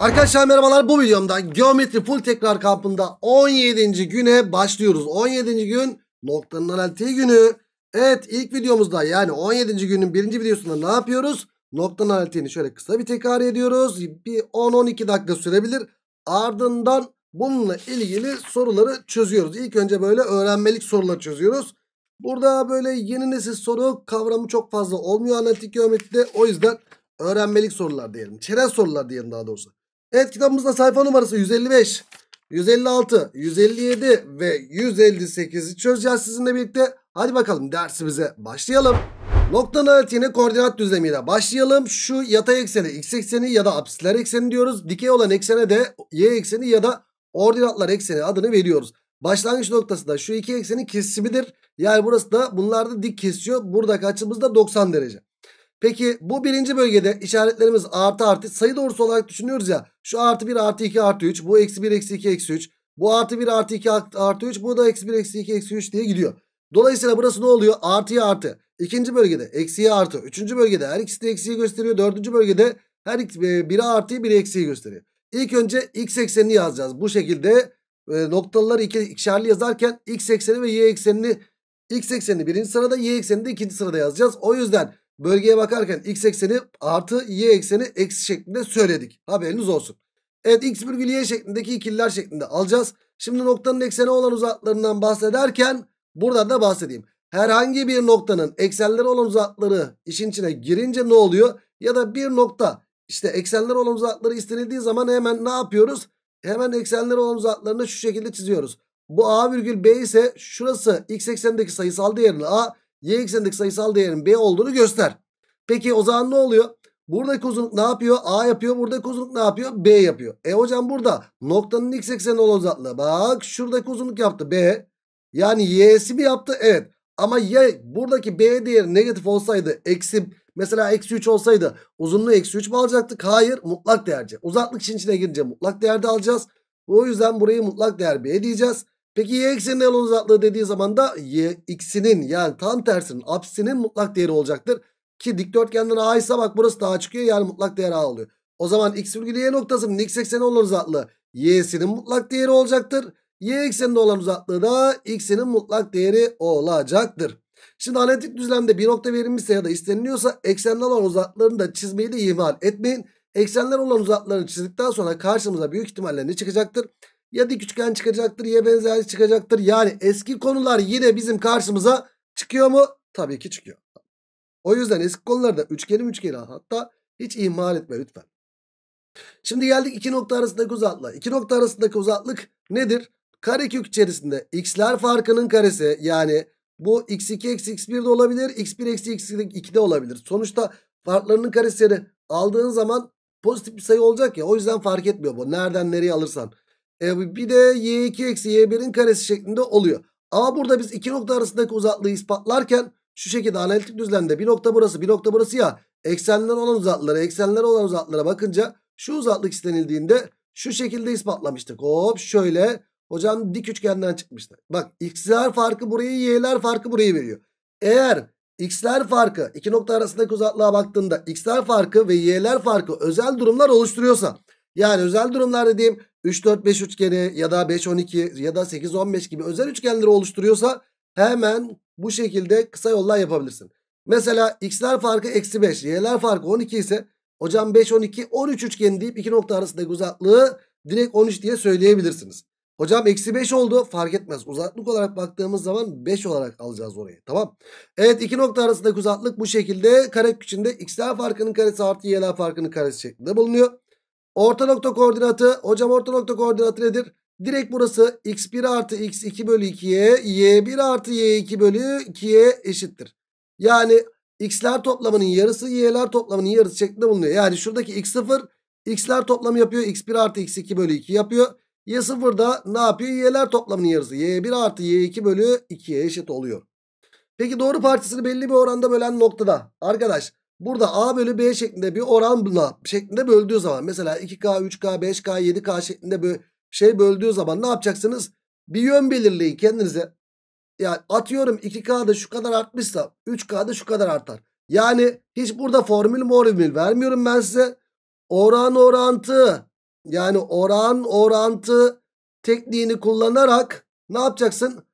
Arkadaşlar merhabalar bu videomda geometri full tekrar kampında 17. güne başlıyoruz. 17. gün noktanın analitiği günü. Evet ilk videomuzda yani 17. günün birinci videosunda ne yapıyoruz? Noktanın analitiğini şöyle kısa bir tekrar ediyoruz. Bir 10-12 dakika sürebilir. Ardından bununla ilgili soruları çözüyoruz. İlk önce böyle öğrenmelik soruları çözüyoruz. Burada böyle yeni nesil soru kavramı çok fazla olmuyor analitik geometride. O yüzden öğrenmelik sorular diyelim. Çerez sorular diyelim daha doğrusu. Evet kitabımızda sayfa numarası 155, 156, 157 ve 158'i çözeceğiz sizinle birlikte. Hadi bakalım dersimize başlayalım. Nokta naratiğine koordinat düzlemiyle başlayalım. Şu yatay ekseni x ekseni ya da apsisler ekseni diyoruz. Dikey olan eksene de y ekseni ya da ordinatlar ekseni adını veriyoruz. Başlangıç noktası da şu iki eksenin kesimidir. Yani burası da bunlar da dik kesiyor. Buradaki açımız da 90 derece. Peki bu birinci bölgede işaretlerimiz artı artı sayı doğrusu olarak düşünüyoruz ya. Şu artı 1 artı 2 artı 3. Bu eksi 1 eksi 2 eksi 3. Bu artı 1 artı 2 artı 3. Bu da eksi 1 eksi 2 eksi 3 diye gidiyor. Dolayısıyla burası ne oluyor? Artıya artı. İkinci bölgede eksiye artı. Üçüncü bölgede her ikisi de eksiyi gösteriyor. Dördüncü bölgede her e, biri artıyı biri eksiyi gösteriyor. İlk önce x eksenini yazacağız. Bu şekilde e, noktalıları iki, ikişerli yazarken x ekseni ve y eksenini x eksenini birinci sırada y eksenini de ikinci sırada yazacağız. O yüzden Bölgeye bakarken x ekseni artı y ekseni eksi şeklinde söyledik. Haberiniz olsun. Evet x virgül y şeklindeki ikililer şeklinde alacağız. Şimdi noktanın ekseni olan uzaklarından bahsederken buradan da bahsedeyim. Herhangi bir noktanın eksenleri olan uzakları işin içine girince ne oluyor? Ya da bir nokta işte eksenler olan uzakları istenildiği zaman hemen ne yapıyoruz? Hemen eksenler olan uzaklarını şu şekilde çiziyoruz. Bu a virgül b ise şurası x eksenindeki sayısal değerini a y eksenindeki sayısal değerin b olduğunu göster. Peki o zaman ne oluyor? Buradaki uzunluk ne yapıyor? A yapıyor. Buradaki uzunluk ne yapıyor? B yapıyor. E hocam burada noktanın x ekseni olan uzaklığı. Bak şuradaki uzunluk yaptı B. Yani y'si mi yaptı? Evet. Ama ya buradaki B değeri negatif olsaydı eksi mesela eksi 3 olsaydı uzunluğu eksi 3 mi alacaktık? Hayır mutlak değerce. Uzaklık için içine girince mutlak değerde alacağız. O yüzden burayı mutlak değer B diyeceğiz. Peki y ekseninin el uzaklığı dediği zaman da y x'inin yani tam tersinin apsisinin mutlak değeri olacaktır. Ki dikdörtgenden a ise bak burası daha a çıkıyor yani mutlak değer a oluyor. O zaman x virgül y noktasının x ekseni olan uzaklığı y'sinin mutlak değeri olacaktır. Y ekseninde olan uzaklığı da x'inin mutlak değeri olacaktır. Şimdi analitik düzlemde bir nokta verilmişse ya da isteniliyorsa eksenler olan uzaklarını da çizmeyi de ihmal etmeyin. Eksenler olan uzaklarını çizdikten sonra karşımıza büyük ihtimalle ne çıkacaktır? Ya dik üçgen çıkacaktır ya benzer çıkacaktır. Yani eski konular yine bizim karşımıza çıkıyor mu? Tabii ki çıkıyor. O yüzden eski konularda üçgeni üçgeni hatta hiç ihmal etme lütfen. Şimdi geldik iki nokta arasındaki uzaklığa. İki nokta arasındaki uzaklık nedir? Karekök içerisinde x'ler farkının karesi yani bu x2 eksi x1 de olabilir x1 eksi x2 de olabilir. Sonuçta farklarının karesini aldığın zaman pozitif bir sayı olacak ya o yüzden fark etmiyor bu nereden nereye alırsan. E, bir de y2 eksi y1'in karesi şeklinde oluyor. Ama burada biz iki nokta arasındaki uzaklığı ispatlarken şu şekilde analitik düzlemde bir nokta burası bir nokta burası ya eksenler olan uzaklara eksenler olan uzaklara bakınca şu uzaklık istenildiğinde şu şekilde ispatlamıştık. Hop şöyle hocam dik üçgenden çıkmıştı. Bak x'ler farkı burayı y'ler farkı burayı veriyor. Eğer x'ler farkı iki nokta arasındaki uzaklığa baktığında x'ler farkı ve y'ler farkı özel durumlar oluşturuyorsa yani özel durumlar dediğim 3-4-5 üçgeni ya da 5-12 ya da 8-15 gibi özel üçgenleri oluşturuyorsa hemen bu şekilde kısa yollar yapabilirsin. Mesela x'ler farkı eksi 5, y'ler farkı 12 ise hocam 5-12 13 üçgeni deyip iki nokta arasındaki uzaklığı direkt 13 diye söyleyebilirsiniz. Hocam eksi 5 oldu fark etmez. Uzaklık olarak baktığımız zaman 5 olarak alacağız orayı. Tamam. Evet iki nokta arasındaki uzaklık bu şekilde kare içinde x'ler farkının karesi artı y'ler farkının karesi şeklinde bulunuyor. Orta nokta koordinatı. Hocam orta nokta koordinatı nedir? Direkt burası x1 artı x2 bölü 2'ye y1 artı y2 bölü 2'ye eşittir. Yani x'ler toplamının yarısı y'ler toplamının yarısı şeklinde bulunuyor. Yani şuradaki x0 x'ler toplamı yapıyor. x1 artı x2 bölü 2 yapıyor. y0 da ne yapıyor? y'ler toplamının yarısı. y1 artı y2 bölü 2'ye eşit oluyor. Peki doğru parçasını belli bir oranda bölen noktada. Arkadaş Burada A bölü B şeklinde bir oranla şeklinde böldüğü zaman mesela 2K, 3K, 5K, 7K şeklinde bir şey böldüğü zaman ne yapacaksınız? Bir yön belirleyin kendinize. Yani atıyorum 2K'da şu kadar artmışsa 3K'da şu kadar artar. Yani hiç burada formül mormül vermiyorum ben size. Oran orantı yani oran orantı tekniğini kullanarak ne yapacaksın?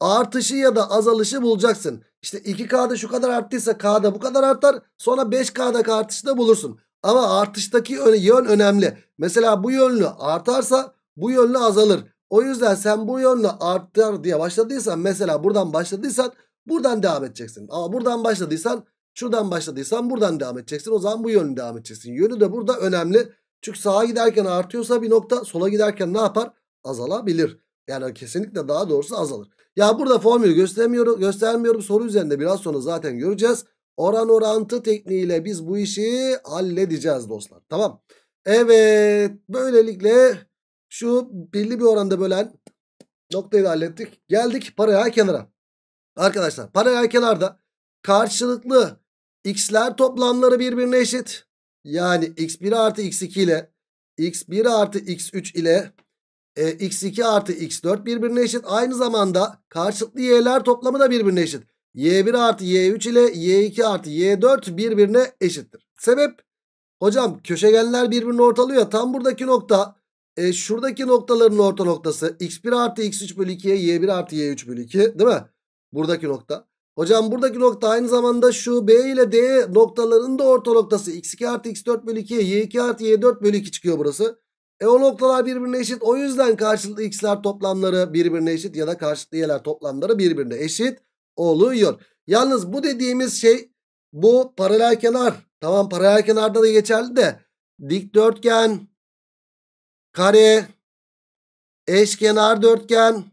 Artışı ya da azalışı bulacaksın. İşte 2K'da şu kadar arttıysa K'da bu kadar artar. Sonra 5K'daki artışı da bulursun. Ama artıştaki yön önemli. Mesela bu yönlü artarsa bu yönlü azalır. O yüzden sen bu yönlü artar diye başladıysan mesela buradan başladıysan buradan devam edeceksin. Ama buradan başladıysan şuradan başladıysan buradan devam edeceksin. O zaman bu yönlü devam edeceksin. Yönü de burada önemli. Çünkü sağa giderken artıyorsa bir nokta sola giderken ne yapar? Azalabilir. Yani kesinlikle daha doğrusu azalır. Ya burada formülü göstermiyorum, göstermiyorum. Soru üzerinde biraz sonra zaten göreceğiz. Oran orantı tekniğiyle biz bu işi halledeceğiz dostlar. Tamam. Evet. Böylelikle şu belli bir oranda bölen noktayı da hallettik. Geldik paraya kenara. Arkadaşlar paraya kenarda karşılıklı x'ler toplamları birbirine eşit. Yani x1 artı x2 ile x1 artı x3 ile e, x2 artı x4 birbirine eşit. Aynı zamanda karşılıklı y'ler toplamı da birbirine eşit. y1 artı y3 ile y2 artı y4 birbirine eşittir. Sebep? Hocam köşegenler birbirini ortalıyor. Tam buradaki nokta e, şuradaki noktaların orta noktası x1 artı x3 bölü 2'ye y1 artı y3 bölü 2 değil mi? Buradaki nokta. Hocam buradaki nokta aynı zamanda şu B ile D noktalarının da orta noktası x2 artı x4 bölü 2'ye y2 artı y4 bölü 2 çıkıyor burası. E o noktalar birbirine eşit. O yüzden karşılıklı x'ler toplamları birbirine eşit ya da karşılıklı y'ler toplamları birbirine eşit oluyor. Yalnız bu dediğimiz şey bu paralel kenar. Tamam paralel kenarda da geçerli de dikdörtgen, kare, eşkenar dörtgen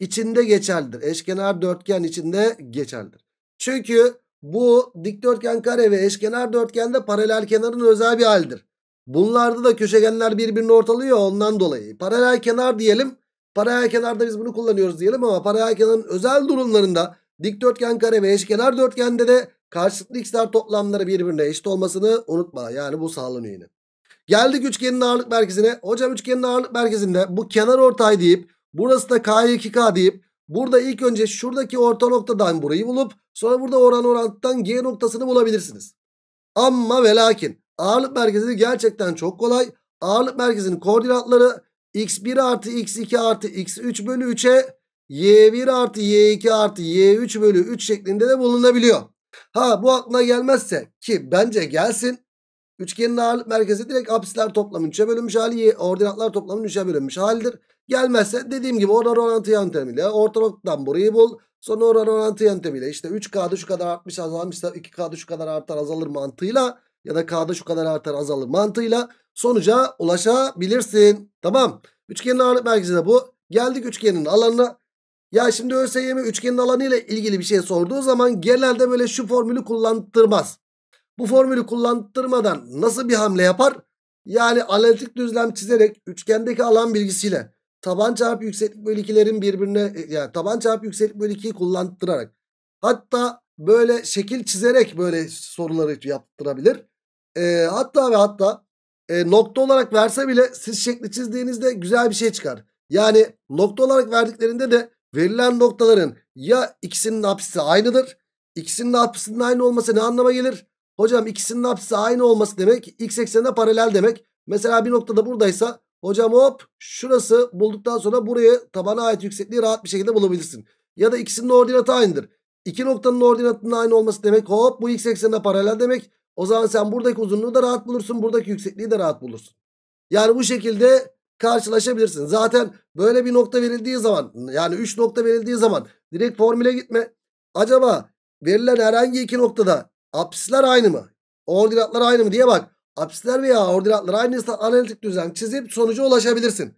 içinde geçerlidir. Eşkenar dörtgen içinde geçerlidir. Çünkü bu dikdörtgen kare ve eşkenar dörtgende paralel kenarın özel bir halidir. Bunlarda da köşegenler birbirini ortalıyor ondan dolayı. Paralel kenar diyelim. Paralel kenarda biz bunu kullanıyoruz diyelim ama paralel kenarın özel durumlarında dikdörtgen kare ve eşkenar dörtgende de karşılıklı x'ler toplamları birbirine eşit olmasını unutma. Yani bu sağlanıyor yine. Geldik üçgenin ağırlık merkezine. Hocam üçgenin ağırlık merkezinde bu kenar ortay deyip burası da K2K deyip burada ilk önce şuradaki orta noktadan burayı bulup sonra burada oran orantıdan G noktasını bulabilirsiniz. Ama ve lakin Ağırlık merkezi gerçekten çok kolay. Ağırlık merkezinin koordinatları x1 artı x2 artı x3 bölü 3'e y1 artı y2 artı y3 bölü 3 şeklinde de bulunabiliyor. Ha bu aklına gelmezse ki bence gelsin. Üçgenin ağırlık merkezi direkt apsisler toplamın 3'e bölünmüş hali, ordinatlar toplamın 3'e bölünmüş halidir. Gelmezse dediğim gibi oran orantı yöntemiyle orta noktadan burayı bul. Sonra oran orantı yöntemiyle işte 3K'da şu kadar artmış azalmışsa 2K'da şu kadar artar azalır mantığıyla ya da K'da şu kadar artar azalır mantığıyla sonuca ulaşabilirsin. Tamam. Üçgenin ağırlık merkezi de bu. Geldik üçgenin alanına. Ya şimdi ÖSYM üçgenin alanı ile ilgili bir şey sorduğu zaman genelde böyle şu formülü kullandırmaz. Bu formülü kullandırmadan nasıl bir hamle yapar? Yani analitik düzlem çizerek üçgendeki alan bilgisiyle taban çarpı yükseklik bölü 2'lerin birbirine e, yani taban çarpı yükseklik bölü 2'yi kullandırarak hatta böyle şekil çizerek böyle soruları yaptırabilir. E, hatta ve hatta e, nokta olarak verse bile siz şekli çizdiğinizde güzel bir şey çıkar. Yani nokta olarak verdiklerinde de verilen noktaların ya ikisinin apsisi aynıdır. İkisinin apsisinin aynı olması ne anlama gelir? Hocam ikisinin apsisi aynı olması demek x eksenine paralel demek. Mesela bir noktada buradaysa hocam hop şurası bulduktan sonra buraya tabana ait yüksekliği rahat bir şekilde bulabilirsin. Ya da ikisinin ordinatı aynıdır. İki noktanın ordinatının aynı olması demek hop bu x eksenine paralel demek. O zaman sen buradaki uzunluğu da rahat bulursun. Buradaki yüksekliği de rahat bulursun. Yani bu şekilde karşılaşabilirsin. Zaten böyle bir nokta verildiği zaman yani 3 nokta verildiği zaman direkt formüle gitme. Acaba verilen herhangi iki noktada apsisler aynı mı? Ordinatlar aynı mı diye bak. Apsisler veya ordinatlar aynıysa analitik düzen çizip sonuca ulaşabilirsin.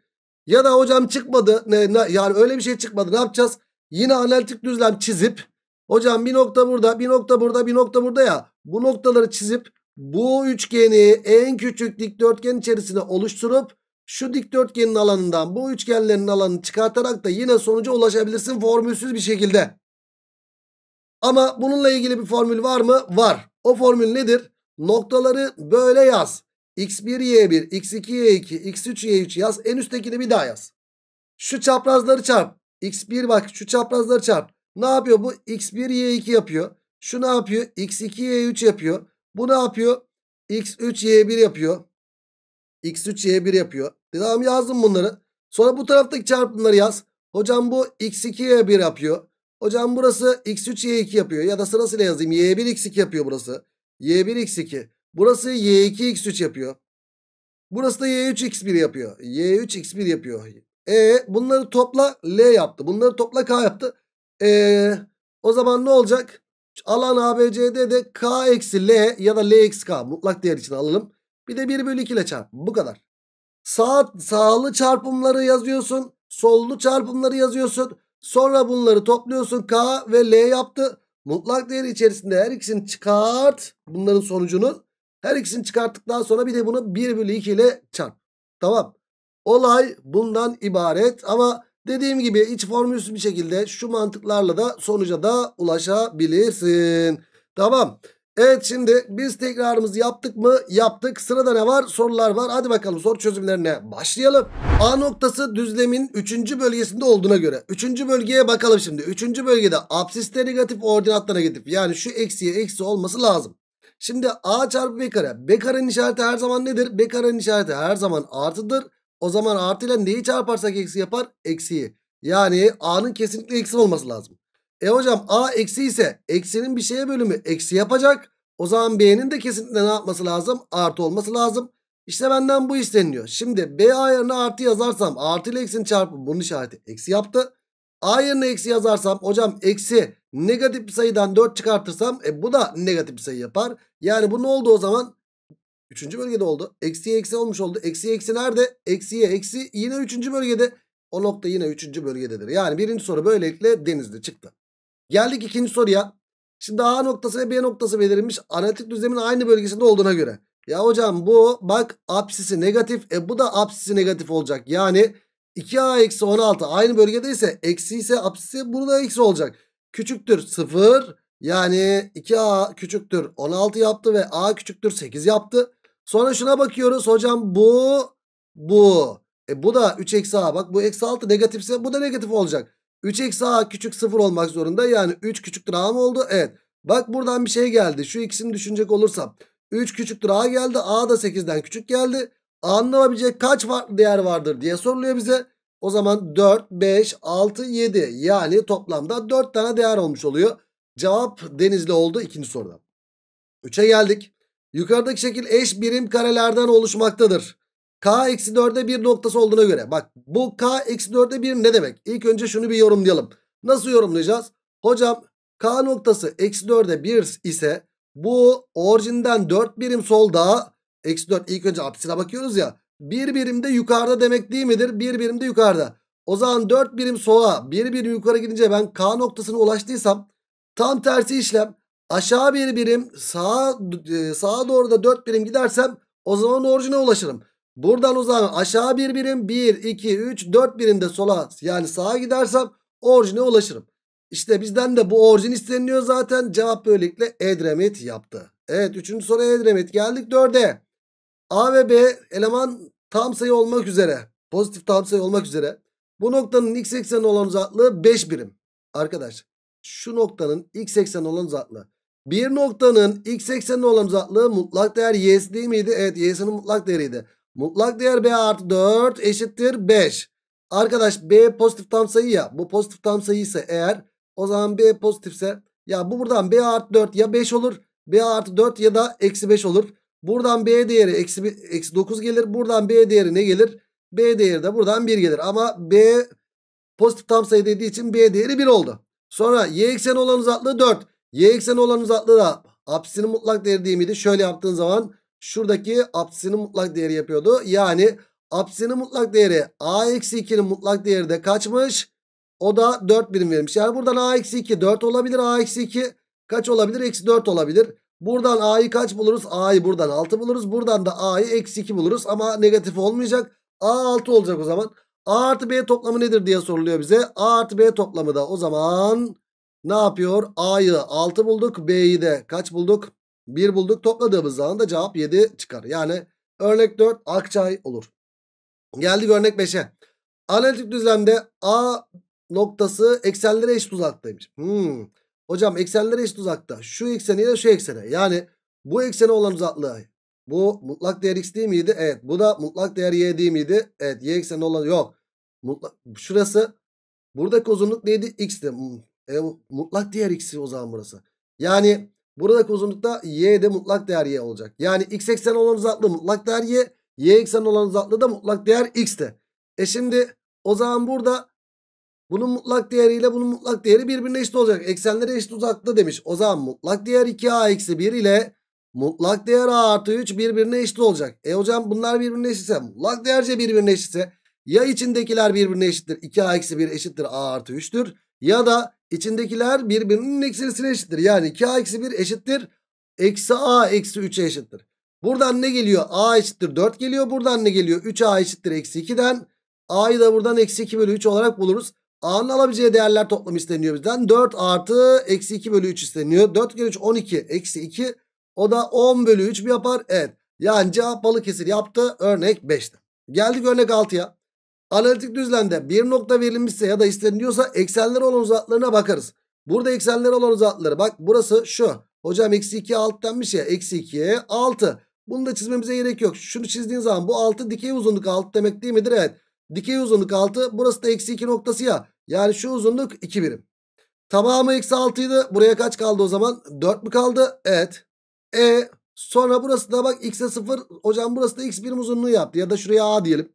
Ya da hocam çıkmadı ne, ne, yani öyle bir şey çıkmadı ne yapacağız? Yine analitik düzlem çizip Hocam bir nokta burada bir nokta burada bir nokta burada ya. Bu noktaları çizip bu üçgeni en küçük dikdörtgen içerisinde oluşturup şu dikdörtgenin alanından bu üçgenlerin alanını çıkartarak da yine sonuca ulaşabilirsin formülsüz bir şekilde. Ama bununla ilgili bir formül var mı? Var. O formül nedir? Noktaları böyle yaz. x1, y1, x2, y2, x3, y3 yaz. En üsttekini bir daha yaz. Şu çaprazları çarp. x1 bak şu çaprazları çarp. Ne yapıyor bu? X1 Y2 yapıyor. Şu ne yapıyor? X2 Y3 yapıyor. Bu ne yapıyor? X3 Y1 yapıyor. X3 Y1 yapıyor. E tamam yazdım bunları. Sonra bu taraftaki çarpımları yaz. Hocam bu X2 Y1 yapıyor. Hocam burası X3 Y2 yapıyor. Ya da sırasıyla yazayım. Y1 X2 yapıyor burası. Y1 X2. Burası Y2 X3 yapıyor. Burası da Y3 X1 yapıyor. Y3 X1 yapıyor. E bunları topla L yaptı. Bunları topla K yaptı. E, o zaman ne olacak? Alan ABCD de K eksi L ya da L eksi K mutlak değer için alalım. Bir de 1 bölü 2 ile çarp. Bu kadar. Sağ, sağlı çarpımları yazıyorsun. Sollu çarpımları yazıyorsun. Sonra bunları topluyorsun. K ve L yaptı. Mutlak değer içerisinde her ikisini çıkart. Bunların sonucunu. Her ikisini çıkarttıktan sonra bir de bunu 1 bölü 2 ile çarp. Tamam. Olay bundan ibaret ama Dediğim gibi iç formülsüz bir şekilde şu mantıklarla da sonuca da ulaşabilirsin. Tamam. Evet şimdi biz tekrarımızı yaptık mı? Yaptık. Sırada ne var? Sorular var. Hadi bakalım soru çözümlerine başlayalım. A noktası düzlemin 3. bölgesinde olduğuna göre. 3. bölgeye bakalım şimdi. 3. bölgede absiste negatif ordinatta gidip Yani şu eksiye eksi olması lazım. Şimdi A çarpı B kare. B karenin işareti her zaman nedir? B karenin işareti her zaman artıdır. O zaman artıyla neyi çarparsak eksi yapar? Eksiyi. Yani A'nın kesinlikle eksi olması lazım. E hocam A eksi ise eksinin bir şeye bölümü eksi yapacak. O zaman B'nin de kesinlikle ne yapması lazım? Artı olması lazım. İşte benden bu isteniliyor. Şimdi B A yerine artı yazarsam artı ile eksinin çarpı bunun işareti eksi yaptı. A yerine eksi yazarsam hocam eksi negatif bir sayıdan 4 çıkartırsam e, bu da negatif bir sayı yapar. Yani bu ne oldu o zaman? Üçüncü bölgede oldu. Eksiye eksi olmuş oldu. Eksiye eksi nerede? Eksiye eksi yine üçüncü bölgede. O nokta yine üçüncü bölgededir. Yani birinci soru böylelikle denizde çıktı. Geldik ikinci soruya. Şimdi A noktası ve B noktası belirilmiş Analitik düzlemin aynı bölgesinde olduğuna göre. Ya hocam bu bak apsisi negatif. E bu da apsisi negatif olacak. Yani 2A eksi 16 aynı bölgede ise eksi ise apsisi burada eksi olacak. Küçüktür 0. Yani 2A küçüktür 16 yaptı ve A küçüktür 8 yaptı. Sonra şuna bakıyoruz. Hocam bu bu. E bu da 3 eksi a bak bu eksi 6 negatifse bu da negatif olacak. 3 eksi a küçük 0 olmak zorunda. Yani 3 küçüktür a mı oldu? Evet. Bak buradan bir şey geldi. Şu ikisini düşünecek olursam. 3 küçüktür a geldi. A da 8'den küçük geldi. A'nın kaç farklı değer vardır diye soruluyor bize. O zaman 4, 5, 6, 7 yani toplamda 4 tane değer olmuş oluyor. Cevap Denizli oldu ikinci soruda. 3'e geldik. Yukarıdaki şekil eş birim karelerden oluşmaktadır. K eksi 4'e bir noktası olduğuna göre. Bak bu K eksi 4'e bir ne demek? İlk önce şunu bir yorumlayalım. Nasıl yorumlayacağız? Hocam K noktası eksi 4'e 1 ise bu orijinden 4 birim solda eksi 4 ilk önce apsisine bakıyoruz ya. bir birimde yukarıda demek değil midir? bir birimde yukarıda. O zaman 4 birim sola bir birim yukarı gidince ben K noktasına ulaştıysam tam tersi işlem aşağı bir birim sağa, e, sağa doğru da 4 birim gidersem o zaman orijine ulaşırım. Buradan uzağa aşağı bir birim 1, 2, 3, 4 birimde sola yani sağa gidersem orijine ulaşırım. İşte bizden de bu orijin isteniliyor zaten. Cevap böylelikle Edremit yaptı. Evet 3. soru Edremit. Geldik 4'e. A ve B eleman tam sayı olmak üzere. Pozitif tam sayı olmak üzere. Bu noktanın x ekseni olan uzaklığı 5 birim. Arkadaş şu noktanın x ekseni olan uzaklığı. Bir noktanın x eksenine olan uzaklığı mutlak değer y'si değil miydi? Evet y'sinin mutlak değeriydi. Mutlak değer b artı 4 eşittir 5. Arkadaş b pozitif tam sayı ya. Bu pozitif tam sayı ise eğer o zaman b pozitifse ya bu buradan b artı 4 ya 5 olur. b artı 4 ya da eksi 5 olur. Buradan b değeri eksi, eksi 9 gelir. Buradan b değeri ne gelir? b değeri de buradan 1 gelir. Ama b pozitif tam sayı dediği için b değeri 1 oldu. Sonra y ekseni olan uzaklığı 4. Y ekseni olan uzaklığı da apsisinin mutlak değeri değil miydi? Şöyle yaptığın zaman şuradaki apsisinin mutlak değeri yapıyordu. Yani apsisinin mutlak değeri a eksi 2'nin mutlak değeri de kaçmış? O da 4 birim verilmiş. Yani buradan a eksi 2 4 olabilir. a eksi 2 kaç olabilir? Eksi 4 olabilir. Buradan a'yı kaç buluruz? a'yı buradan 6 buluruz. Buradan da a'yı eksi 2 buluruz. Ama negatif olmayacak. a 6 olacak o zaman. a artı b toplamı nedir diye soruluyor bize. a artı b toplamı da o zaman ne yapıyor? A'yı 6 bulduk. B'yi de kaç bulduk? 1 bulduk. Topladığımız zaman da cevap 7 çıkar. Yani örnek 4 Akçay olur. Geldik örnek 5'e. Analitik düzlemde A noktası eksenlere eşit uzaktaymış. Hmm. Hocam eksenlere eşit uzakta. Şu ekseniyle şu eksene. Yani bu eksene olan uzaklığı. Bu mutlak değer x değil miydi? Evet. Bu da mutlak değer y değil miydi? Evet. Y ekseni olan yok. Mutlak, şurası. Buradaki uzunluk neydi? X'ti. Hmm. E, mutlak değer x'i o zaman burası. Yani buradaki uzunlukta y de mutlak değer y olacak. Yani x eksen olan uzaklığı mutlak değer y. Y eksen olan uzaklığı da mutlak değer x de. E şimdi o zaman burada bunun mutlak değeriyle bunun mutlak değeri birbirine eşit olacak. Eksenleri eşit uzaklığı demiş. O zaman mutlak değer 2a eksi 1 ile mutlak değer a artı 3 birbirine eşit olacak. E hocam bunlar birbirine eşitse mutlak değerce birbirine eşitse ya içindekiler birbirine eşittir. 2a eksi 1 eşittir a artı 3'tür. Ya da İçindekiler birbirinin eksilisine eşittir. Yani 2a eksi 1 eşittir. Eksi a eksi 3'e eşittir. Buradan ne geliyor? a eşittir 4 geliyor. Buradan ne geliyor? 3a eşittir eksi 2'den. a'yı da buradan eksi 2 bölü 3 olarak buluruz. a'nın alabileceği değerler toplamı isteniyor bizden. 4 artı eksi 2 bölü 3 isteniyor. 4 bölü 3 12 eksi 2. O da 10 bölü 3 mü yapar? Evet. Yani cevap balık kesir yaptı. Örnek 5'te. Geldik örnek 6'ya. Analitik düzlemde bir nokta verilmişse ya da isteniliyorsa eksenler olan uzaklarına bakarız. Burada eksenler olan uzakları bak burası şu. Hocam eksi 2 alt denmiş ya eksi 2 6. Bunu da çizmemize gerek yok. Şunu çizdiğin zaman bu 6 dikey uzunluk 6 demek değil midir? Evet. Dikey uzunluk 6 burası da eksi 2 noktası ya. Yani şu uzunluk 2 birim. Tamamı eksi 6 idi. Buraya kaç kaldı o zaman? 4 mü kaldı? Evet. E sonra burası da bak x'e 0. Hocam burası da x birim uzunluğu yaptı. Ya da şuraya a diyelim.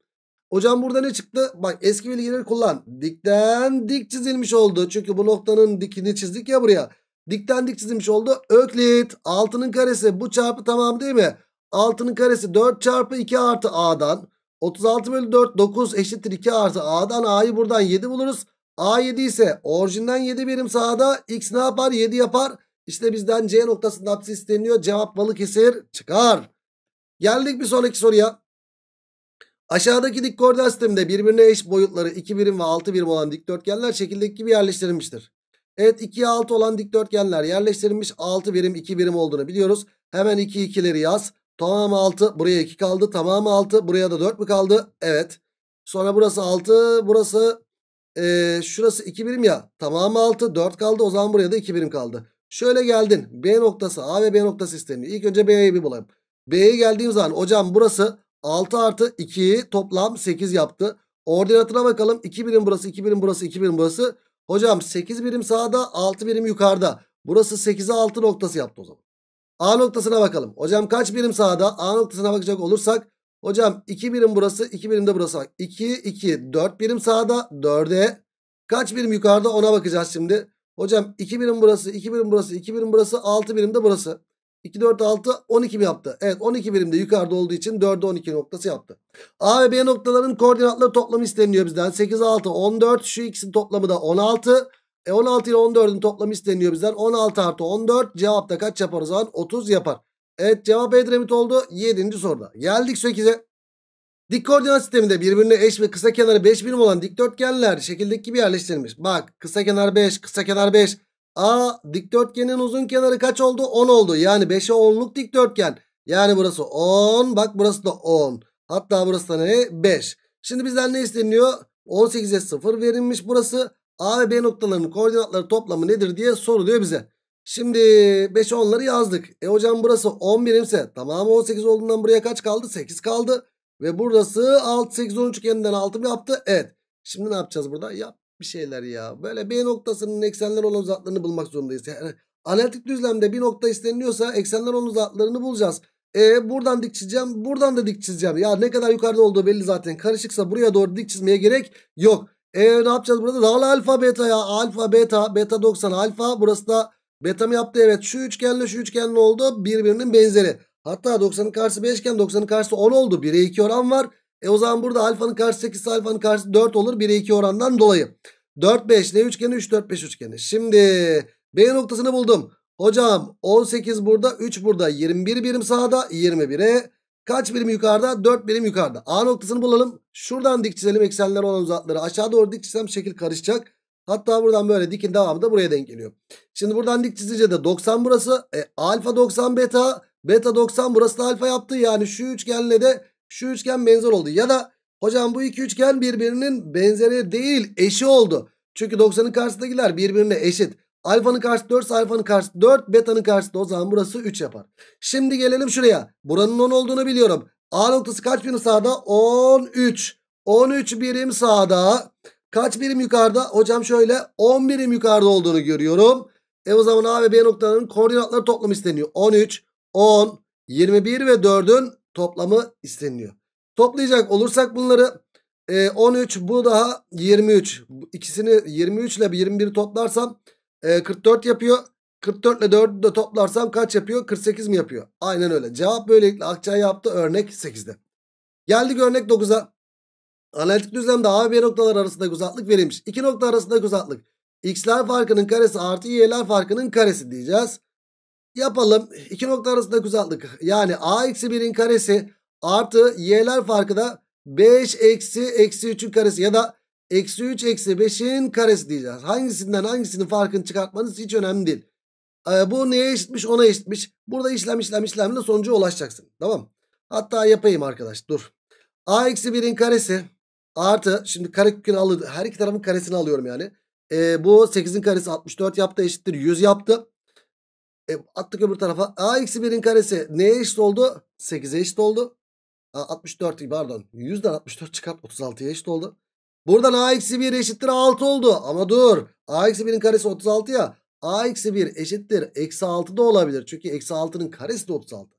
Hocam burada ne çıktı? Bak eski bilgileri kullan. Dikten dik çizilmiş oldu. Çünkü bu noktanın dikini çizdik ya buraya. Dikten dik çizilmiş oldu. Öklit. 6'nın karesi. Bu çarpı tamam değil mi? 6'nın karesi 4 çarpı 2 artı a'dan. 36 bölü 4 9 eşittir 2 artı a'dan. a'yı buradan 7 buluruz. a 7 ise orijinden 7 birim sağda. x ne yapar? 7 yapar. İşte bizden c noktasının hapsi isteniyor. Cevap balık Balıkesir çıkar. Geldik bir sonraki soruya. Aşağıdaki dik koordinat sisteminde birbirine eş boyutları 2 birim ve 6 birim olan dikdörtgenler şekildeki gibi yerleştirilmiştir. Evet 2'ye 6 olan dikdörtgenler yerleştirilmiş 6 birim 2 birim olduğunu biliyoruz. Hemen 2 iki, 2'leri yaz. Tamam 6 buraya 2 kaldı tamamı 6 buraya da 4 mü kaldı? Evet. Sonra burası 6 burası e, şurası 2 birim ya tamamı 6 4 kaldı o zaman buraya da 2 birim kaldı. Şöyle geldin B noktası A ve B noktası isteniyor. İlk önce B'yi bir bulayım. B'ye geldiğim zaman hocam burası 6 artı 2 toplam 8 yaptı. Ordinatına bakalım. 2 birim burası, 2 birim burası, 2 birim burası. Hocam 8 birim sağda, 6 birim yukarıda. Burası 8'e 6 noktası yaptı o zaman. A noktasına bakalım. Hocam kaç birim sağda? A noktasına bakacak olursak. Hocam 2 birim burası, 2 birim de burası. Bak 2, 2, 4 birim sağda, 4'e. Kaç birim yukarıda ona bakacağız şimdi. Hocam 2 birim burası, 2 birim burası, 2 birim burası, 6 birim de burası. 2, 4, 6, 12 mi yaptı? Evet 12 birimde yukarıda olduğu için 4 12 noktası yaptı. A ve B noktaların koordinatları toplamı isteniyor bizden. 8, 6, 14. Şu ikisinin toplamı da 16. E 16 ile 14'ün toplamı isteniyor bizden. 16 artı 14 cevapta kaç yapar o zaman? 30 yapar. Evet cevap Edremit oldu. 7. soruda. Geldik 8'e. Dik koordinat sisteminde birbirine eş ve kısa kenarı 5 birim olan dikdörtgenler şekildeki gibi yerleştirilmiş. Bak kısa kenar 5, kısa kenar 5. A dikdörtgenin uzun kenarı kaç oldu? 10 oldu. Yani 5'e 10'luk dikdörtgen. Yani burası 10. Bak burası da 10. Hatta burası da ne? 5. Şimdi bizden ne isteniyor? 18'e 0 verilmiş burası. A ve B noktalarının koordinatları toplamı nedir diye soruluyor bize. Şimdi 5'e 10'ları yazdık. E hocam burası 11 ise tamamı 18 olduğundan buraya kaç kaldı? 8 kaldı. Ve burası 6, 8, 10 üçgeninden 6 mı yaptı? Evet. Şimdi ne yapacağız burada? Yap bir şeyler ya. Böyle B noktasının eksenler olan uzaklarını bulmak zorundayız. Yani analitik düzlemde bir nokta isteniliyorsa eksenler olan uzaklarını bulacağız. E buradan dik çizeceğim. Buradan da dik çizeceğim. Ya ne kadar yukarıda olduğu belli zaten. Karışıksa buraya doğru dik çizmeye gerek yok. E ne yapacağız burada? Dağla alfa beta ya. Alfa beta. Beta 90 alfa. Burası da beta mı yaptı? Evet. Şu üçgenle şu üçgenle oldu. Birbirinin benzeri. Hatta 90'ın karşısı 5 iken 90'ın karşısı 10 oldu. 1'e 2 oran var. E o zaman burada alfanın karşı 8 alfanın karşı 4 olur 1'e 2 orandan dolayı. 4 5 ne üçgeni 3 4 5 üçgeni. Şimdi B noktasını buldum. Hocam 18 burada 3 burada 21 birim sağda 21'e kaç birim yukarıda 4 birim yukarıda. A noktasını bulalım. Şuradan dik çizelim eksenler olan uzakları aşağı doğru dik çizsem şekil karışacak. Hatta buradan böyle dikin devamı da buraya denk geliyor. Şimdi buradan dik çizince de 90 burası. E, alfa 90 beta. Beta 90 burası da alfa yaptı. Yani şu üçgenle de şu üçgen benzer oldu. Ya da hocam bu iki üçgen birbirinin benzeri değil eşi oldu. Çünkü 90'ın karşısındakiler birbirine eşit. Alfanın karşısı 4 alfanın karşısı 4 betanın karşısı o zaman burası 3 yapar. Şimdi gelelim şuraya. Buranın 10 olduğunu biliyorum. A noktası kaç birim sağda? 13. 13 birim sağda. Kaç birim yukarıda? Hocam şöyle 10 birim yukarıda olduğunu görüyorum. E o zaman A ve B noktalarının koordinatları toplamı isteniyor. 13, 10, 21 ve 4'ün toplamı isteniliyor. Toplayacak olursak bunları e, 13 bu daha 23. İkisini 23 ile 21 toplarsam e, 44 yapıyor. 44 ile 4'ü de toplarsam kaç yapıyor? 48 mi yapıyor? Aynen öyle. Cevap böylelikle Akçay yaptı örnek 8'de. Geldik örnek 9'a. Analitik düzlemde A ve B noktalar arasındaki uzaklık verilmiş. İki nokta arasındaki uzaklık. X'ler farkının karesi artı Y'ler farkının karesi diyeceğiz. Yapalım. İki nokta arasındaki uzaklık. Yani a eksi 1'in karesi artı y'ler farkı da 5 eksi eksi 3'ün karesi ya da eksi 3 eksi 5'in karesi diyeceğiz. Hangisinden hangisinin farkını çıkartmanız hiç önemli değil. Ee, bu neye eşitmiş ona eşitmiş. Burada işlem işlem işlemle sonuca ulaşacaksın. Tamam Hatta yapayım arkadaş dur. a eksi 1'in karesi artı şimdi karekökünü alır. Her iki tarafın karesini alıyorum yani. Ee, bu 8'in karesi 64 yaptı eşittir 100 yaptı. E, attık öbür tarafa. A eksi 1'in karesi neye eşit oldu? 8'e eşit oldu. A, 64 pardon. 100'den 64 çıkart 36'ya eşit oldu. Buradan a eksi 1 eşittir 6 oldu. Ama dur. A eksi 1'in karesi 36 ya. A eksi 1 eşittir. Eksi 6 da olabilir. Çünkü eksi 6'nın karesi de 36.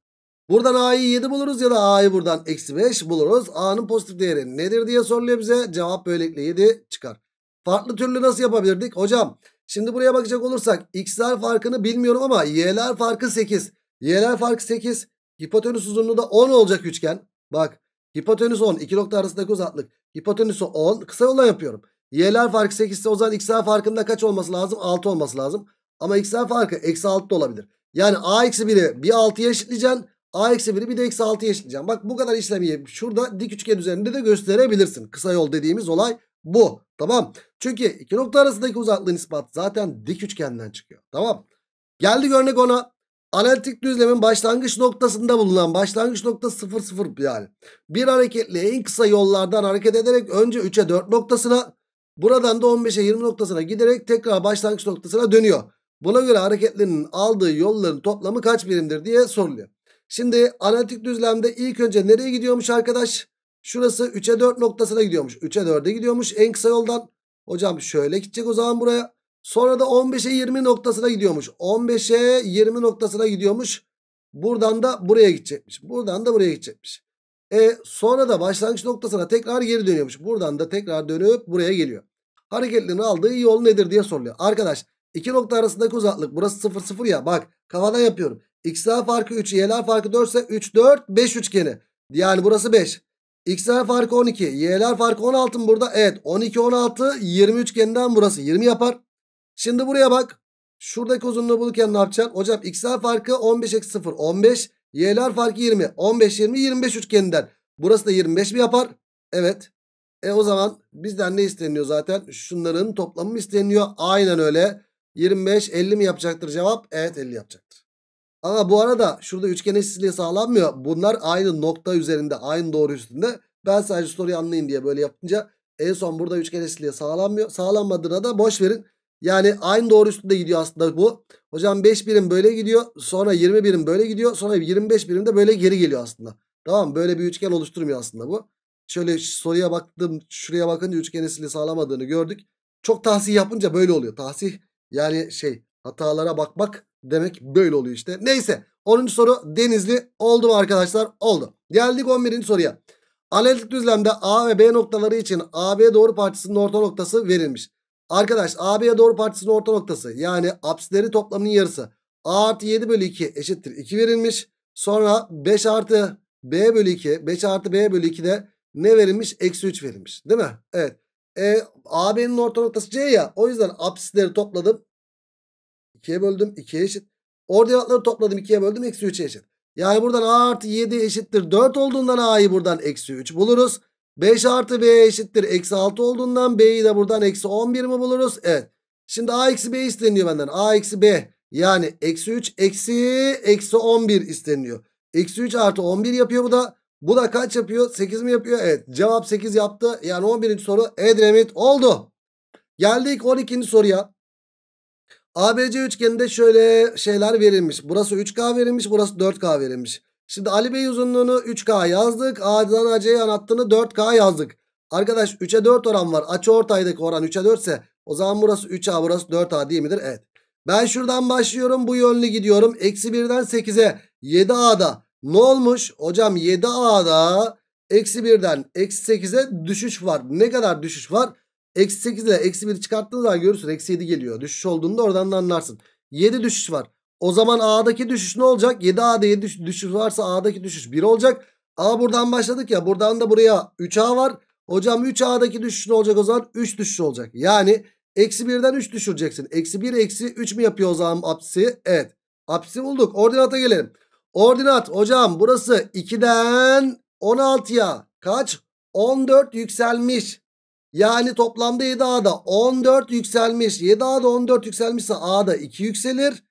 Buradan a'yı 7 buluruz ya da a'yı buradan eksi 5 buluruz. A'nın pozitif değeri nedir diye soruluyor bize. Cevap böylelikle 7 çıkar. Farklı türlü nasıl yapabilirdik? Hocam Şimdi buraya bakacak olursak x'ler farkını bilmiyorum ama y'ler farkı 8. Y'ler farkı 8. Hipotenüs uzunluğu da 10 olacak üçgen. Bak hipotenüs 10. İki nokta arasındaki uzaklık. Hipotenüsü 10. Kısa yoldan yapıyorum. Y'ler farkı 8 ise o zaman x'ler farkında kaç olması lazım? 6 olması lazım. Ama x'ler farkı eksi 6 da olabilir. Yani a eksi 1'i bir 6'ya eşitleyeceksin. A eksi 1'i bir de eksi 6'ya eşitleyeceğim. Bak bu kadar işlemi şurada dik üçgen üzerinde de gösterebilirsin. Kısa yol dediğimiz olay bu. Tamam. Çünkü iki nokta arasındaki uzaklığın ispatı zaten dik üçgenden çıkıyor. Tamam. Geldi örnek ona. Analitik düzlemin başlangıç noktasında bulunan başlangıç noktası 0 0 yani. Bir hareketli en kısa yollardan hareket ederek önce 3'e 4 noktasına buradan da 15'e 20 noktasına giderek tekrar başlangıç noktasına dönüyor. Buna göre hareketlerinin aldığı yolların toplamı kaç birimdir diye soruluyor. Şimdi analitik düzlemde ilk önce nereye gidiyormuş arkadaş? Şurası 3'e 4 noktasına gidiyormuş. 3'e 4'e gidiyormuş en kısa yoldan. Hocam şöyle gidecek o zaman buraya. Sonra da 15'e 20 noktasına gidiyormuş. 15'e 20 noktasına gidiyormuş. Buradan da buraya gidecekmiş. Buradan da buraya gidecekmiş. E sonra da başlangıç noktasına tekrar geri dönüyormuş. Buradan da tekrar dönüp buraya geliyor. Hareketlerini aldığı yol nedir diye soruluyor. Arkadaş iki nokta arasındaki uzaklık burası 0 0 ya bak kafadan yapıyorum. X'ler farkı 3, Y'ler farkı 4 ise 3 4 5 üçgeni. Yani burası 5. X'ler farkı 12. Y'ler farkı 16 mı burada? Evet. 12, 16, 20 üçgeninden burası 20 yapar. Şimdi buraya bak. Şuradaki uzunluğu bulurken ne yapacaksın? Hocam X'ler farkı 15, 0, 15. Y'ler farkı 20. 15, 20, 25 üçgeninden. Burası da 25 mi yapar? Evet. E o zaman bizden ne isteniyor zaten? Şunların toplamı mı isteniyor? Aynen öyle. 25, 50 mi yapacaktır cevap? Evet 50 yapacak. Aa bu arada şurada üçgen eşsizliği sağlanmıyor. Bunlar aynı nokta üzerinde aynı doğru üstünde. Ben sadece soruyu anlayayım diye böyle yapınca en son burada üçgen eşsizliği sağlanmıyor. Sağlanmadığına da boş verin. Yani aynı doğru üstünde gidiyor aslında bu. Hocam 5 birim böyle gidiyor. Sonra 20 birim böyle gidiyor. Sonra 25 birim de böyle geri geliyor aslında. Tamam böyle bir üçgen oluşturmuyor aslında bu. Şöyle soruya baktım. Şuraya bakınca üçgen eşsizliği sağlamadığını gördük. Çok tahsih yapınca böyle oluyor. Tahsih yani şey hatalara bakmak Demek böyle oluyor işte. Neyse 10. soru denizli oldu mu arkadaşlar? Oldu. Geldik 11. soruya. Analitik düzlemde A ve B noktaları için AB doğru parçasının orta noktası verilmiş. Arkadaş AB'ye doğru parçasının orta noktası yani apsileri toplamının yarısı A artı 7 bölü 2 eşittir 2 verilmiş. Sonra 5 artı B bölü 2 5 artı B bölü 2 de ne verilmiş? Eksi 3 verilmiş değil mi? Evet. E, AB'nin orta noktası C ya o yüzden apsisleri topladım 2'ye böldüm 2'ye eşit. Ordinatları topladım 2'ye böldüm eksi 3'e eşit. Yani buradan a artı 7 eşittir 4 olduğundan a'yı buradan eksi 3 buluruz. 5 artı b eşittir eksi 6 olduğundan b'yi de buradan eksi 11 mi buluruz? Evet. Şimdi a eksi b isteniyor benden. a eksi b yani eksi 3 eksi eksi 11 isteniyor. Eksi 3 artı 11 yapıyor bu da. Bu da kaç yapıyor? 8 mi yapıyor? Evet cevap 8 yaptı. Yani 11. soru Edremit oldu. Geldik 12. soruya. ABC üçgeninde şöyle şeyler verilmiş. Burası 3K verilmiş, burası 4K verilmiş. Şimdi Ali Bey uzunluğunu 3K yazdık. A'dan A'ya anlattığını 4K yazdık. Arkadaş 3'e 4 oran var. Açı ortaydaki oran 3'e 4 ise o zaman burası 3A burası 4A değil midir? Evet. Ben şuradan başlıyorum bu yönlü gidiyorum. Eksi 1'den 8'e 7A'da ne olmuş? Hocam 7A'da eksi 1'den eksi 8'e düşüş var. Ne kadar düşüş var? Eksi 8 eksi 1'i çıkarttığın zaman görürsün. Eksi 7 geliyor. Düşüş olduğunda oradan da anlarsın. 7 düşüş var. O zaman A'daki düşüş ne olacak? 7A'da 7 düşüş varsa A'daki düşüş 1 olacak. A buradan başladık ya. Buradan da buraya 3A var. Hocam 3A'daki düşüş ne olacak o zaman? 3 düşüş olacak. Yani eksi 1'den 3 düşüreceksin. Eksi 1 eksi 3 mü yapıyor o zaman apsisi? Evet. Apsisi bulduk. Ordinata gelelim. Ordinat hocam burası 2'den 16'ya kaç? 14 yükselmiş. Yani toplamda 7A da 14 yükselmiş. 7A da 14 yükselmişse a'da 2 yükselir.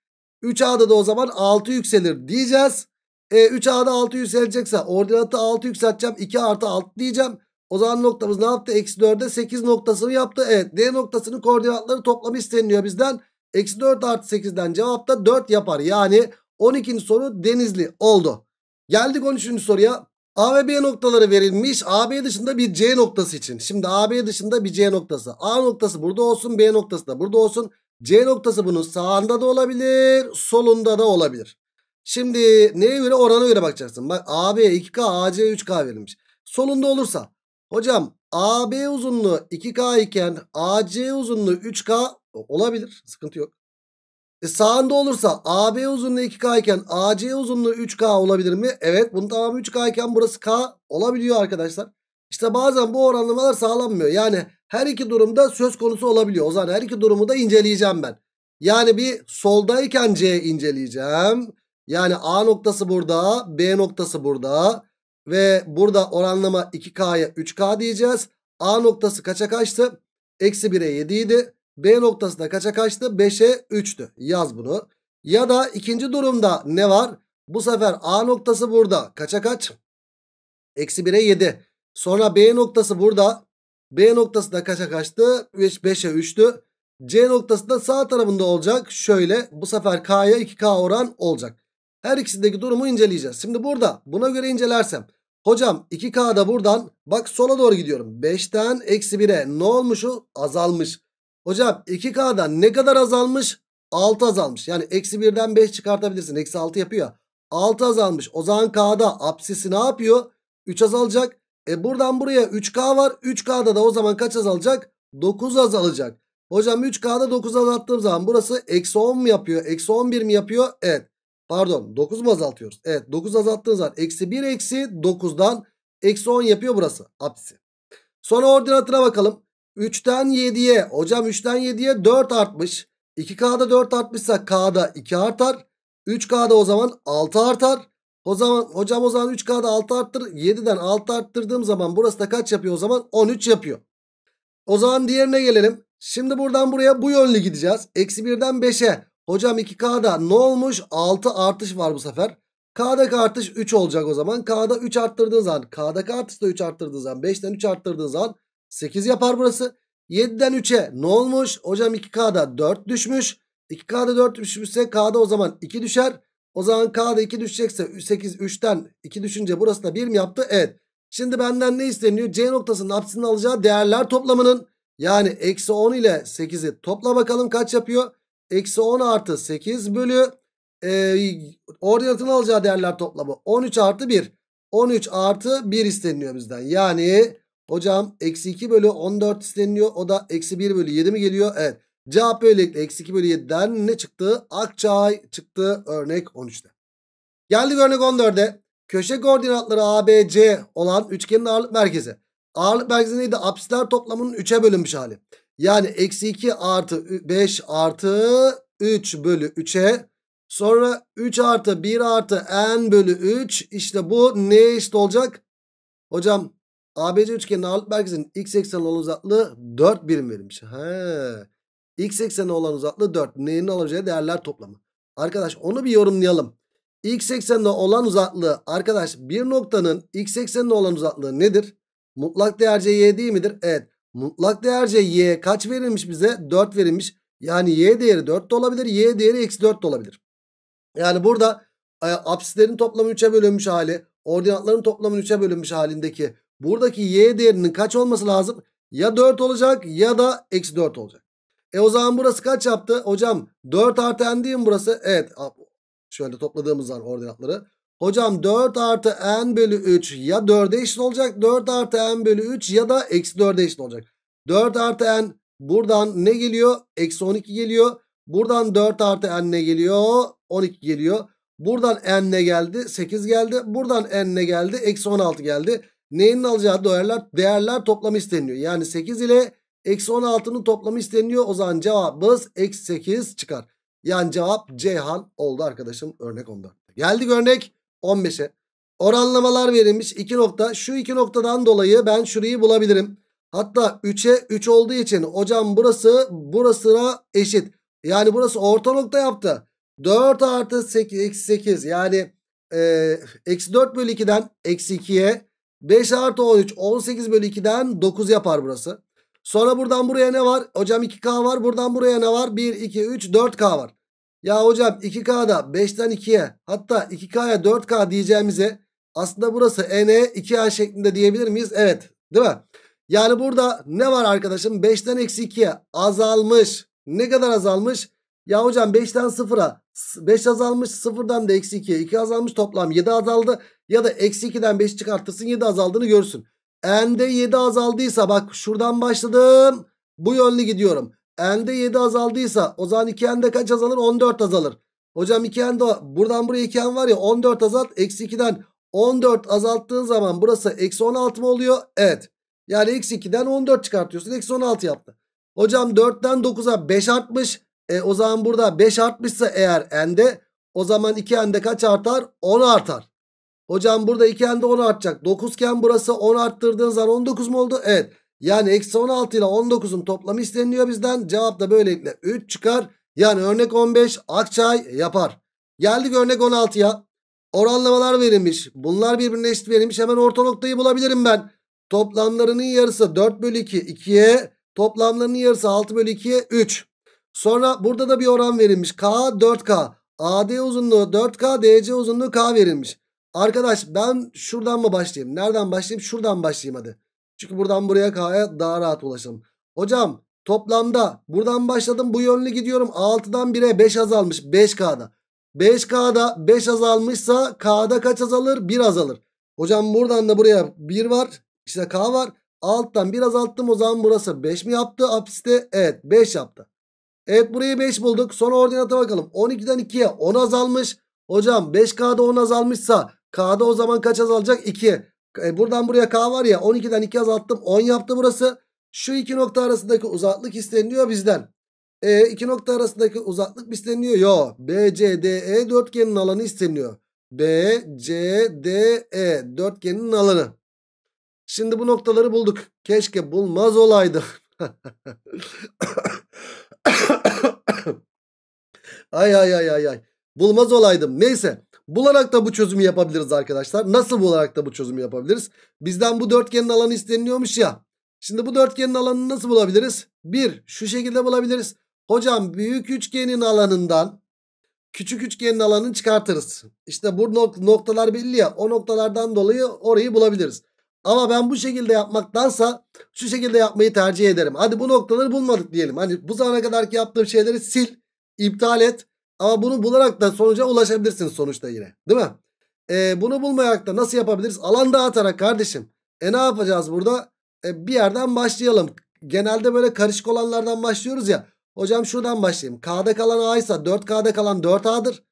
3A'da da o zaman 6 yükselir diyeceğiz. E, 3A'da 6 yükselecekse ordinatı 6 yükselteceğim. 2 artı 6 diyeceğim. O zaman noktamız ne yaptı? Eksi 4'e 8 noktasını yaptı. Evet D noktasının koordinatları toplamı isteniliyor bizden. Eksi 4 artı 8'den cevap da 4 yapar. Yani 12. soru denizli oldu. Geldik 13. soruya. A ve B noktaları verilmiş. AB dışında bir C noktası için. Şimdi AB dışında bir C noktası. A noktası burada olsun. B noktası da burada olsun. C noktası bunun sağında da olabilir. Solunda da olabilir. Şimdi neye göre orana göre bakacaksın. Bak AB 2K AC 3K verilmiş. Solunda olursa. Hocam AB uzunluğu 2K iken AC uzunluğu 3K olabilir. Sıkıntı yok. E sağında olursa AB uzunluğu 2K iken AC uzunluğu 3K olabilir mi? Evet bunun tamamı 3K iken burası K olabiliyor arkadaşlar. İşte bazen bu oranlamalar sağlanmıyor. Yani her iki durumda söz konusu olabiliyor. O zaman her iki durumu da inceleyeceğim ben. Yani bir soldayken C inceleyeceğim. Yani A noktası burada, B noktası burada ve burada oranlama 2K'ya 3K diyeceğiz. A noktası kaça kaçtı? Eksi 1'e 7 idi. B noktasında kaça kaçtı? 5'e 3'tü. Yaz bunu. Ya da ikinci durumda ne var? Bu sefer A noktası burada. Kaça kaç? Eksi 1'e 7. Sonra B noktası burada. B noktasında kaça kaçtı? 5'e 3'tü. C noktasında sağ tarafında olacak. Şöyle bu sefer K'ya 2K oran olacak. Her ikisindeki durumu inceleyeceğiz. Şimdi burada buna göre incelersem. Hocam 2K'da buradan bak sola doğru gidiyorum. 5'ten eksi 1'e ne olmuşu? o? Azalmış. Hocam 2K'dan ne kadar azalmış? 6 azalmış. Yani eksi 1'den 5 çıkartabilirsin. Eksi 6 yapıyor. 6 azalmış. O zaman K'da apsisi ne yapıyor? 3 azalacak. E buradan buraya 3K var. 3K'da da o zaman kaç azalacak? 9 azalacak. Hocam 3K'da 9 azalttığım zaman burası eksi 10 mu yapıyor? Eksi 11 mi yapıyor? Evet. Pardon 9 mu azaltıyoruz? Evet 9 azalttığın zaman eksi 1 eksi 9'dan eksi 10 yapıyor burası apsisi. Sonra ordinatına bakalım. 3'ten 7'ye hocam 3'ten 7'ye 4 artmış. 2K'da 4 artmışsa K'da 2 artar. 3K'da o zaman 6 artar. O zaman hocam o zaman 3K'da 6 arttır. 7'den 6 arttırdığım zaman burası da kaç yapıyor o zaman? 13 yapıyor. O zaman diğerine gelelim. Şimdi buradan buraya bu yönlü gideceğiz. Eksi 1'den 5'e. Hocam 2K'da ne olmuş? 6 artış var bu sefer. K'daki artış 3 olacak o zaman. K'da 3 arttırdığın zaman. K'daki artış da 3 arttırdığın zaman. 5'ten 3 arttırdığın zaman 8 yapar burası. 7'den 3'e ne olmuş? Hocam 2K'da 4 düşmüş. 2K'da 4 düşmüşse K'da o zaman 2 düşer. O zaman K'da 2 düşecekse 8 3'ten 2 düşünce burası da 1 mi yaptı? Evet. Şimdi benden ne isteniyor? C noktasının apsisinin alacağı değerler toplamının yani eksi 10 ile 8'i topla bakalım kaç yapıyor? Eksi 10 artı 8 bölü e, ordinatın alacağı değerler toplamı 13 artı 1. 13 artı 1 isteniyor bizden. Yani Hocam eksi 2 bölü 14 isteniliyor. O da eksi 1 bölü 7 mi geliyor? Evet. Cevap böylelikle eksi 2 bölü 7'den ne çıktı? Akçay çıktı örnek 13'te. Geldik örnek 14'e. Köşe koordinatları ABC olan üçgenin ağırlık merkezi. Ağırlık merkezi neydi? apsiler toplamının 3'e bölünmüş hali. Yani eksi 2 artı 5 artı 3 bölü 3'e. Sonra 3 artı 1 artı n bölü 3. İşte bu ne eşit olacak? Hocam ABC üçgenin ağırlık merkezinin x ekseni olan uzaklığı 4 birim verilmiş. He. X ekseni olan uzaklığı 4. Neyin olacağı değerler toplamı. Arkadaş onu bir yorumlayalım. X eksenine olan uzaklığı arkadaş bir noktanın x eksenine olan uzaklığı nedir? Mutlak değerce y değil midir? Evet. Mutlak değerce y kaç verilmiş bize? 4 verilmiş. Yani y değeri 4 de olabilir. Y değeri eksi 4 de olabilir. Yani burada e, apsislerin toplamı 3'e bölünmüş hali. Ordinatların toplamı 3'e bölünmüş halindeki Buradaki y değerinin kaç olması lazım? Ya 4 olacak ya da eksi 4 olacak. E o zaman burası kaç yaptı? Hocam 4 artı n değil mi burası? Evet. Şöyle topladığımız zaman ordinatları. Hocam 4 artı n bölü 3 ya 4'e eşit olacak. 4 artı n bölü 3 ya da eksi 4'e eşit olacak. 4 artı n buradan ne geliyor? Eksi 12 geliyor. Buradan 4 artı n ne geliyor? 12 geliyor. Buradan n ne geldi? 8 geldi. Buradan n ne geldi? Eksi 16 geldi. Neyin alacağı değerler, değerler toplamı isteniyor. Yani 8 ile eksi 16'nın toplamı isteniyor. O zaman cevabımız eksi 8 çıkar. Yani cevap Ceyhan oldu arkadaşım örnek 14. Geldik örnek 15'e. Oranlamalar verilmiş. 2 nokta. Şu 2 noktadan dolayı ben şurayı bulabilirim. Hatta 3'e 3 olduğu için hocam burası burasına eşit. Yani burası orta nokta yaptı. 4 artı 8, eksi 8 yani eksi 4 bölü 2'den eksi 2'ye 5 artı 13 18 bölü 2'den 9 yapar burası. Sonra buradan buraya ne var? Hocam 2K var. Buradan buraya ne var? 1, 2, 3, 4K var. Ya hocam 2K'da 5'ten 2'ye hatta 2K'ya 4K diyeceğimize aslında burası N 2A şeklinde diyebilir miyiz? Evet değil mi? Yani burada ne var arkadaşım? 5'ten eksi 2'ye azalmış. Ne kadar azalmış? Ya hocam 5'ten 0'a 5 azalmış 0'dan da eksi 2'ye 2 azalmış toplam 7 azaldı. Ya da eksi 2'den 5 çıkartırsın 7 azaldığını görsün. N'de 7 azaldıysa bak şuradan başladım. Bu yönlü gidiyorum. N'de 7 azaldıysa o zaman 2 N'de kaç azalır? 14 azalır. Hocam 2 N'de buradan buraya 2 N var ya 14 azalt. Eksi 2'den 14 azalttığın zaman burası eksi 16 mı oluyor? Evet. Yani eksi 2'den 14 çıkartıyorsun. Eksi 16 yaptı. Hocam 4'ten 9'a 5 artmış. E, o zaman burada 5 artmışsa eğer N'de o zaman 2 N'de kaç artar? 10 artar. Hocam burada 2 de 10 artacak. 9 ken burası 10 arttırdığın zaman 19 mu oldu? Evet. Yani eksi 16 ile 19'un toplamı isteniliyor bizden. Cevap da böylelikle 3 çıkar. Yani örnek 15 Akçay yapar. Geldik örnek 16'ya. Oranlamalar verilmiş. Bunlar birbirine eşit verilmiş. Hemen orta noktayı bulabilirim ben. Toplamlarının yarısı 4 bölü 2 2'ye. Toplamlarının yarısı 6 bölü 2'ye 3. Sonra burada da bir oran verilmiş. K 4K. AD uzunluğu 4K. DC uzunluğu K verilmiş. Arkadaş ben şuradan mı başlayayım? Nereden başlayayım? Şuradan başlayayım hadi. Çünkü buradan buraya K'ya daha rahat ulaşalım. Hocam toplamda buradan başladım bu yönlü gidiyorum. A6'dan 1'e 5 azalmış 5K'da. 5K'da 5 azalmışsa K'da kaç azalır? 1 azalır. Hocam buradan da buraya 1 var. İşte K var. Alttan biraz azalttım o zaman burası 5 mi yaptı? Apsiste evet 5 yaptı. Evet burayı 5 bulduk. Sonra ordinata bakalım. 12'den 2'ye 10 azalmış. Hocam 5K'da 10 azalmışsa K'da o zaman kaç azalacak? 2. E buradan buraya K var ya 12'den 2 azalttım 10 yaptı burası. Şu iki nokta arasındaki uzaklık isteniliyor bizden. E iki nokta arasındaki uzaklık isteniliyor. Yo BCDE dörtgenin alanı isteniliyor. BCDE dörtgenin alanı. Şimdi bu noktaları bulduk. Keşke bulmaz olaydı. ay ay ay ay ay. Bulmaz olaydım. Neyse. Bularak da bu çözümü yapabiliriz arkadaşlar. Nasıl bularak da bu çözümü yapabiliriz? Bizden bu dörtgenin alanı isteniliyormuş ya. Şimdi bu dörtgenin alanını nasıl bulabiliriz? Bir, şu şekilde bulabiliriz. Hocam büyük üçgenin alanından küçük üçgenin alanını çıkartırız. İşte bu nok noktalar belli ya. O noktalardan dolayı orayı bulabiliriz. Ama ben bu şekilde yapmaktansa şu şekilde yapmayı tercih ederim. Hadi bu noktaları bulmadık diyelim. Hani bu zamana kadarki yaptığım şeyleri sil, iptal et. Ama bunu bularak da sonuca ulaşabilirsiniz sonuçta yine. Değil mi? E, bunu bulmayarak da nasıl yapabiliriz? Alan dağıtarak kardeşim. E ne yapacağız burada? E, bir yerden başlayalım. Genelde böyle karışık olanlardan başlıyoruz ya. Hocam şuradan başlayayım. K'da kalan A ise 4K'da kalan 4A'dır.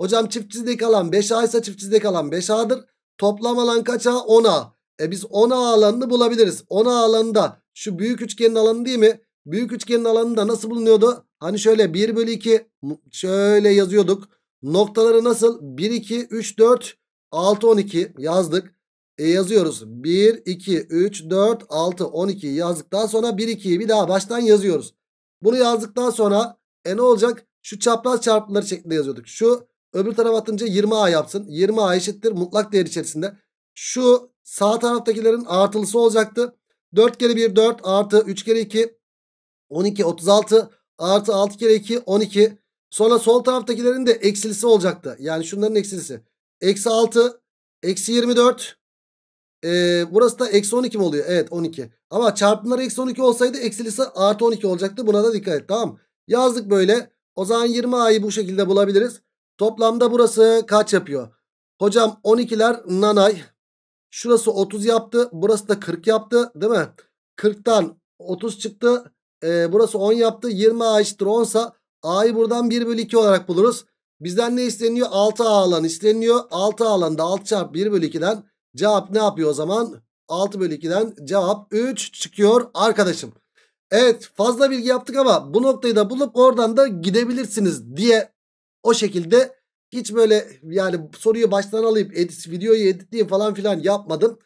Hocam çift çizgide alan 5A ise çift çizgide alan 5A'dır. Toplam alan kaç A? 10A. E biz 10A alanını bulabiliriz. 10A alanında şu büyük üçgenin alanı değil mi? Büyük üçgenin alanında nasıl bulunuyordu? Hani şöyle 1 bölü 2 şöyle yazıyorduk. Noktaları nasıl? 1, 2, 3, 4, 6, 12 yazdık. E yazıyoruz. 1, 2, 3, 4, 6, 12 yazdıktan sonra 1, 2'yi bir daha baştan yazıyoruz. Bunu yazdıktan sonra e ne olacak? Şu çapraz çarpımları şeklinde yazıyorduk. Şu öbür tarafa atınca 20A yapsın. 20A eşittir mutlak değer içerisinde. Şu sağ taraftakilerin artılısı olacaktı. 4 kere 1 4 artı 3 kere 2 12 36 Artı 6 kere 2 12. Sonra sol taraftakilerin de eksilisi olacaktı. Yani şunların eksilisi. Eksi 6. Eksi 24. Ee, burası da eksi 12 mi oluyor? Evet 12. Ama çarpımları eksi 12 olsaydı eksilisi artı 12 olacaktı. Buna da dikkat et tamam Yazdık böyle. O zaman 20 a'yı bu şekilde bulabiliriz. Toplamda burası kaç yapıyor? Hocam 12'ler nanay. Şurası 30 yaptı. Burası da 40 yaptı değil mi? 40'tan 30 çıktı. E, burası 10 yaptı. 20 A eşittir 10 sa A'yı buradan 1 bölü 2 olarak buluruz. Bizden ne isteniyor? 6 A alan isteniyor. 6 A alanı da 6 çarpı 1 bölü 2'den cevap ne yapıyor o zaman? 6 bölü 2'den cevap 3 çıkıyor arkadaşım. Evet fazla bilgi yaptık ama bu noktayı da bulup oradan da gidebilirsiniz diye o şekilde hiç böyle yani soruyu baştan alayıp edit, videoyu editleyip falan filan yapmadım.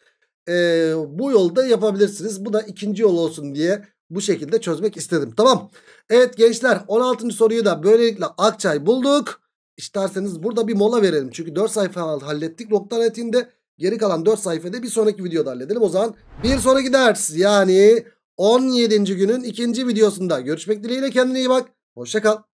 Ee, bu yolda yapabilirsiniz. Bu da ikinci yol olsun diye bu şekilde çözmek istedim. Tamam. Evet gençler 16. soruyu da böylelikle Akçay bulduk. İsterseniz burada bir mola verelim. Çünkü 4 sayfa hallettik nokta netinde. Geri kalan 4 sayfada bir sonraki videoda halledelim. O zaman bir sonraki ders yani 17. günün ikinci videosunda görüşmek dileğiyle kendine iyi bak. Hoşçakal.